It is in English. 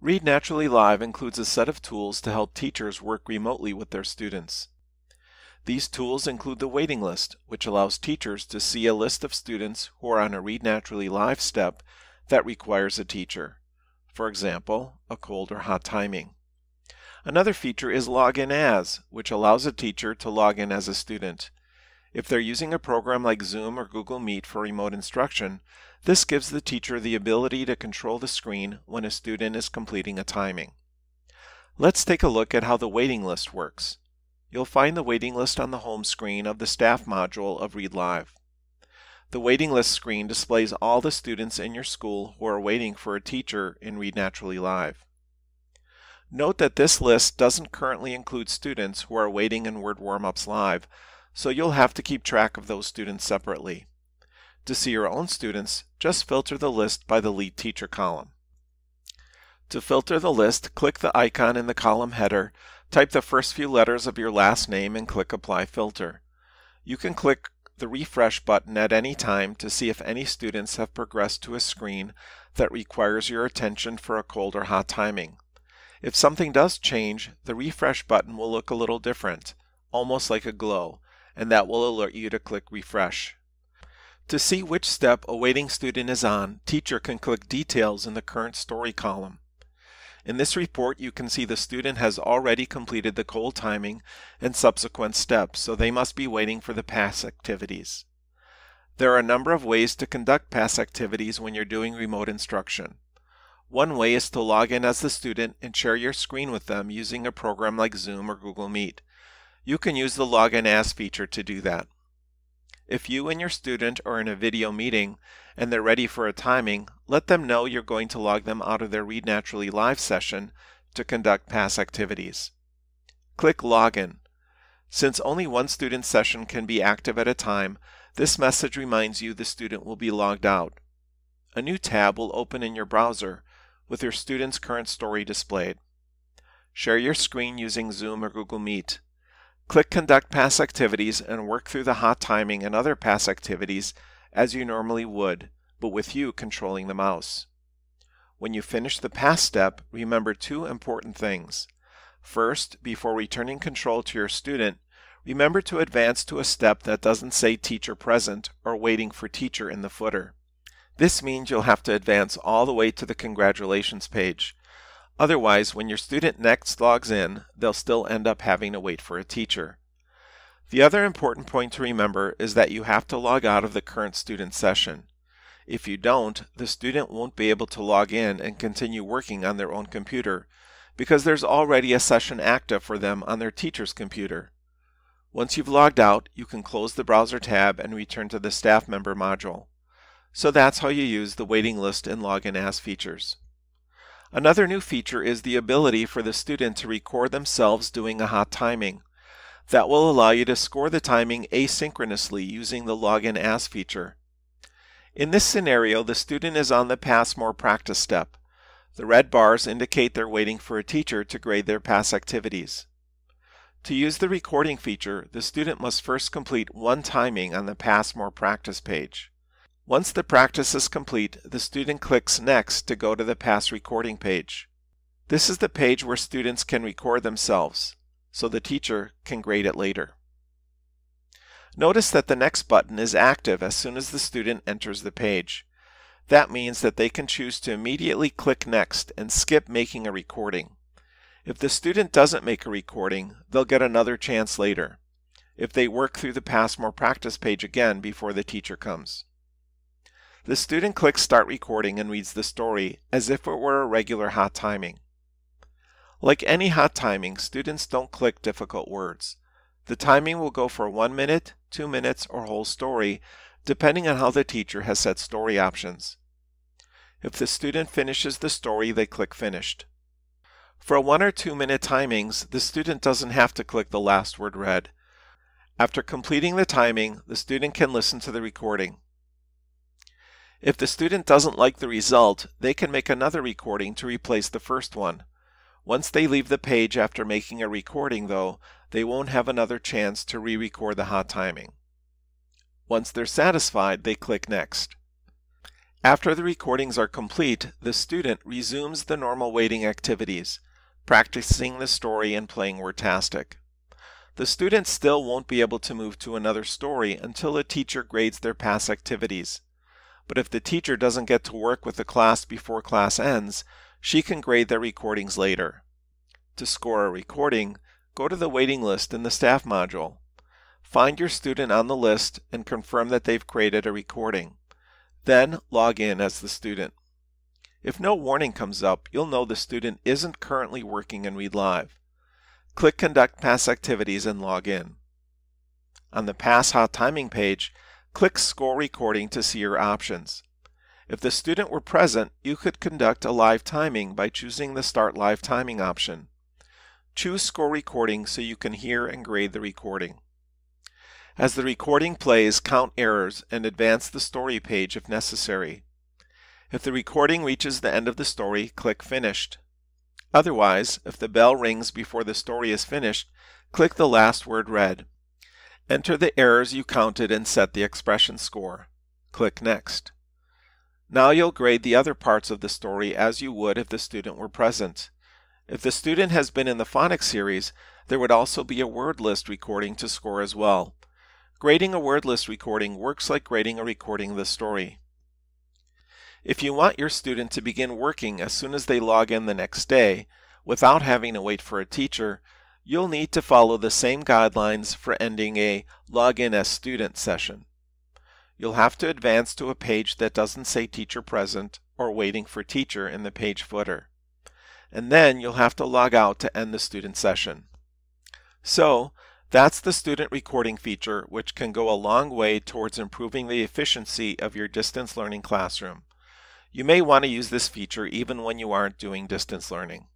Read Naturally Live includes a set of tools to help teachers work remotely with their students. These tools include the waiting list, which allows teachers to see a list of students who are on a Read Naturally Live step that requires a teacher. For example, a cold or hot timing. Another feature is Login As, which allows a teacher to log in as a student. If they're using a program like Zoom or Google Meet for remote instruction, this gives the teacher the ability to control the screen when a student is completing a timing. Let's take a look at how the waiting list works. You'll find the waiting list on the home screen of the staff module of Read Live. The waiting list screen displays all the students in your school who are waiting for a teacher in Read Naturally Live. Note that this list doesn't currently include students who are waiting in Word Warmups Live, so you'll have to keep track of those students separately. To see your own students, just filter the list by the lead teacher column. To filter the list, click the icon in the column header, type the first few letters of your last name and click Apply Filter. You can click the refresh button at any time to see if any students have progressed to a screen that requires your attention for a cold or hot timing. If something does change, the refresh button will look a little different, almost like a glow, and that will alert you to click refresh. To see which step a waiting student is on, teacher can click details in the current story column. In this report, you can see the student has already completed the cold timing and subsequent steps, so they must be waiting for the pass activities. There are a number of ways to conduct pass activities when you're doing remote instruction. One way is to log in as the student and share your screen with them using a program like Zoom or Google Meet. You can use the Login As feature to do that. If you and your student are in a video meeting and they're ready for a timing, let them know you're going to log them out of their Read Naturally Live session to conduct past activities. Click Login. Since only one student session can be active at a time, this message reminds you the student will be logged out. A new tab will open in your browser with your student's current story displayed. Share your screen using Zoom or Google Meet. Click Conduct Pass Activities and work through the hot timing and other pass activities as you normally would, but with you controlling the mouse. When you finish the pass step, remember two important things. First, before returning control to your student, remember to advance to a step that doesn't say teacher present or waiting for teacher in the footer. This means you'll have to advance all the way to the congratulations page, Otherwise, when your student next logs in, they'll still end up having to wait for a teacher. The other important point to remember is that you have to log out of the current student session. If you don't, the student won't be able to log in and continue working on their own computer because there's already a session active for them on their teacher's computer. Once you've logged out, you can close the browser tab and return to the staff member module. So that's how you use the waiting list and login as features. Another new feature is the ability for the student to record themselves doing a hot timing. That will allow you to score the timing asynchronously using the Login As feature. In this scenario, the student is on the Pass More practice step. The red bars indicate they're waiting for a teacher to grade their pass activities. To use the recording feature, the student must first complete one timing on the Pass More practice page. Once the practice is complete, the student clicks Next to go to the past recording page. This is the page where students can record themselves, so the teacher can grade it later. Notice that the Next button is active as soon as the student enters the page. That means that they can choose to immediately click Next and skip making a recording. If the student doesn't make a recording, they'll get another chance later if they work through the Pass More Practice page again before the teacher comes. The student clicks Start Recording and reads the story as if it were a regular hot timing. Like any hot timing, students don't click difficult words. The timing will go for one minute, two minutes, or whole story, depending on how the teacher has set story options. If the student finishes the story, they click Finished. For one or two minute timings, the student doesn't have to click the last word read. After completing the timing, the student can listen to the recording. If the student doesn't like the result, they can make another recording to replace the first one. Once they leave the page after making a recording, though, they won't have another chance to re-record the hot timing. Once they're satisfied, they click Next. After the recordings are complete, the student resumes the normal waiting activities, practicing the story and playing Wordtastic. The student still won't be able to move to another story until a teacher grades their past activities but if the teacher doesn't get to work with the class before class ends, she can grade their recordings later. To score a recording, go to the waiting list in the staff module. Find your student on the list and confirm that they've created a recording. Then log in as the student. If no warning comes up, you'll know the student isn't currently working in Read Live. Click Conduct Pass Activities and log in. On the Pass Hot Timing page, Click Score Recording to see your options. If the student were present, you could conduct a live timing by choosing the Start Live Timing option. Choose Score Recording so you can hear and grade the recording. As the recording plays, count errors and advance the story page if necessary. If the recording reaches the end of the story, click Finished. Otherwise, if the bell rings before the story is finished, click the last word read. Enter the errors you counted and set the expression score. Click Next. Now you'll grade the other parts of the story as you would if the student were present. If the student has been in the phonics series, there would also be a word list recording to score as well. Grading a word list recording works like grading a recording of the story. If you want your student to begin working as soon as they log in the next day, without having to wait for a teacher, you'll need to follow the same guidelines for ending a Login as Student session. You'll have to advance to a page that doesn't say Teacher Present or Waiting for Teacher in the page footer. And then you'll have to log out to end the student session. So, that's the student recording feature which can go a long way towards improving the efficiency of your distance learning classroom. You may want to use this feature even when you aren't doing distance learning.